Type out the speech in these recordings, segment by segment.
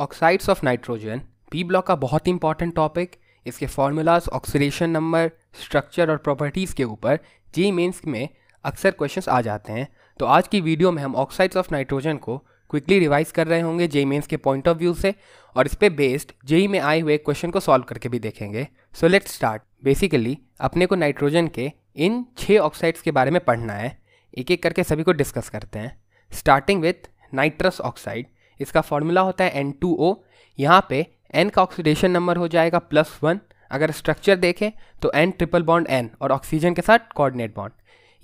oxides of nitrogen P block का बहुत ही इंपॉर्टेंट टॉपिक इसके फॉर्मूलाज ऑक्सीडेशन नंबर स्ट्रक्चर और प्रॉपर्टीज़ के ऊपर जी मेन्स में अक्सर क्वेश्चन आ जाते हैं तो आज की वीडियो में हम ऑक्साइड्स ऑफ नाइट्रोजन को क्विकली रिवाइज कर रहे होंगे जे मेन्स के पॉइंट ऑफ व्यू से और इस पर बेस्ड जेई में आए हुए क्वेश्चन को सॉल्व करके भी देखेंगे सो लेट्स स्टार्ट बेसिकली अपने को नाइट्रोजन के इन छः ऑक्साइड्स के बारे में पढ़ना है एक एक करके सभी को डिस्कस करते हैं स्टार्टिंग विथ नाइट्रस ऑक्साइड इसका फॉर्मूला होता है एन टू ओ यहाँ पे एन का ऑक्सीडेशन नंबर हो जाएगा प्लस वन अगर स्ट्रक्चर देखें तो एन ट्रिपल बॉन्ड एन और ऑक्सीजन के साथ कोऑर्डिनेट बॉन्ड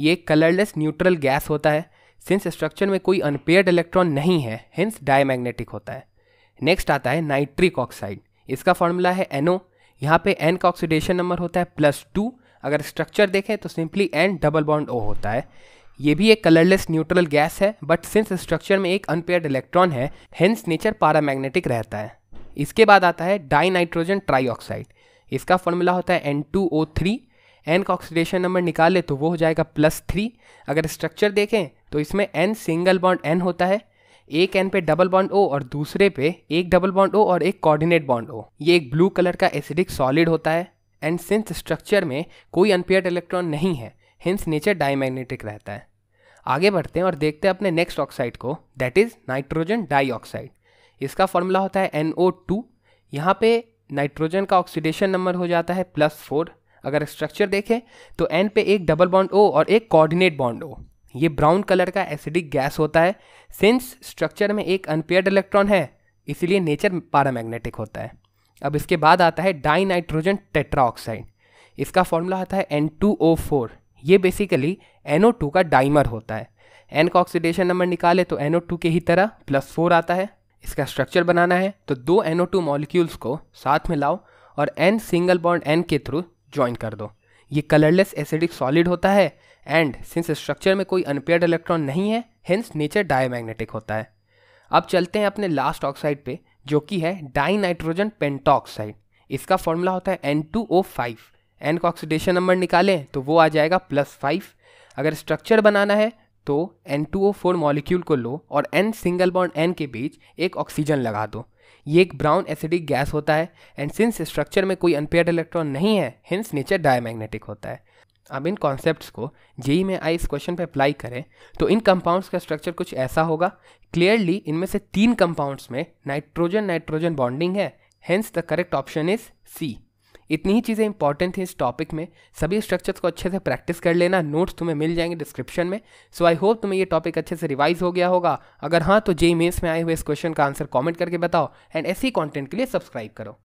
ये कलरलेस न्यूट्रल गैस होता है सिंस स्ट्रक्चर में कोई अनपेयर्ड इलेक्ट्रॉन नहीं है हिंस डायमैग्नेटिक होता है नेक्स्ट आता है नाइट्रिक ऑक्साइड इसका फॉर्मूला है एनओ यहाँ पे एन का ऑक्सीडेशन नंबर होता है प्लस टू अगर स्ट्रक्चर देखें तो simply N double bond O होता है ये भी एक कलरलेस न्यूट्रल गैस है बट सिंस स्ट्रक्चर में एक अनपेयर्ड इलेक्ट्रॉन है हेंस नेचर पारामैग्नेटिक रहता है इसके बाद आता है डाई ट्राई ट्राईऑक्साइड इसका फॉर्मूला होता है एन टू ओ थ्री एन का ऑक्सीडेशन नंबर निकाले तो वो हो जाएगा प्लस थ्री अगर स्ट्रक्चर देखें तो इसमें एन सिंगल बॉन्ड एन होता है एक एन पे डबल बॉन्ड ओ और दूसरे पे एक डबल बॉन्ड ओ और एक कोऑर्डिनेट बॉन्ड ओ ये एक ब्लू कलर का एसिडिक सॉलिड होता है एंड सिंस स्ट्रक्चर में कोई अनपेयर्ड इलेक्ट्रॉन नहीं है हिंस नेचर डाईमैग्नेटिक रहता है आगे बढ़ते हैं और देखते हैं अपने नेक्स्ट ऑक्साइड को दैट इज़ नाइट्रोजन डाईऑक्साइड इसका फॉर्मूला होता है एन ओ टू यहाँ पे नाइट्रोजन का ऑक्सीडेशन नंबर हो जाता है प्लस फोर अगर स्ट्रक्चर देखें तो एन पे एक डबल बॉन्ड ओ और एक कोऑर्डिनेट बॉन्ड ओ ये ब्राउन कलर का एसिडिक गैस होता है सिंस स्ट्रक्चर में एक अनपेयर्ड इलेक्ट्रॉन है इसलिए नेचर पारामैग्नेटिक होता है अब इसके बाद आता है डाई नाइट्रोजन टेट्रा ऑक्साइड इसका फॉर्मूला होता है एन टू ओ फोर ये बेसिकली NO2 का डाइमर होता है एन का ऑक्सीडेशन नंबर निकाले तो NO2 के ही तरह प्लस फोर आता है इसका स्ट्रक्चर बनाना है तो दो NO2 मॉलिक्यूल्स को साथ में लाओ और N सिंगल बॉन्ड N के थ्रू ज्वाइन कर दो ये कलरलेस एसिडिक सॉलिड होता है एंड सिंस स्ट्रक्चर में कोई अनपेयर्ड इलेक्ट्रॉन नहीं है हिंस नेचर डायमैग्नेटिक होता है अब चलते हैं अपने लास्ट ऑक्साइड पे जो कि है डाई नाइट्रोजन पेंटॉक्साइड इसका फॉर्मूला होता है एन टू ओ फाइव एन का ऑक्सीडेशन नंबर निकालें तो वो आ जाएगा प्लस फाइव अगर स्ट्रक्चर बनाना है तो N2O4 मॉलिक्यूल को लो और N सिंगल बॉन्ड N के बीच एक ऑक्सीजन लगा दो ये एक ब्राउन एसिडिक गैस होता है एंड सिंस स्ट्रक्चर में कोई अनपेयर्ड इलेक्ट्रॉन नहीं है हिंस नेचर डायमैग्नेटिक होता है अब इन कॉन्सेप्ट्स को जेई e में आई इस क्वेश्चन पे अप्लाई करें तो इन कंपाउंड्स का स्ट्रक्चर कुछ ऐसा होगा क्लियरली इनमें से तीन कंपाउंड्स में नाइट्रोजन नाइट्रोजन बॉन्डिंग है hence the correct option is C इतनी ही चीज़ें इंपॉर्टेंट थी इस टॉपिक में सभी स्ट्रक्चर्स को अच्छे से प्रैक्टिस कर लेना नोट्स तुम्हें मिल जाएंगे डिस्क्रिप्शन में सो आई होप तुम्हें ये टॉपिक अच्छे से रिवाइज हो गया होगा अगर हाँ तो जे मेन्स में आए हुए इस क्वेश्चन का आंसर कॉमेंट करके बताओ एंड ऐसी कॉन्टेंट के लिए सब्सक्राइब करो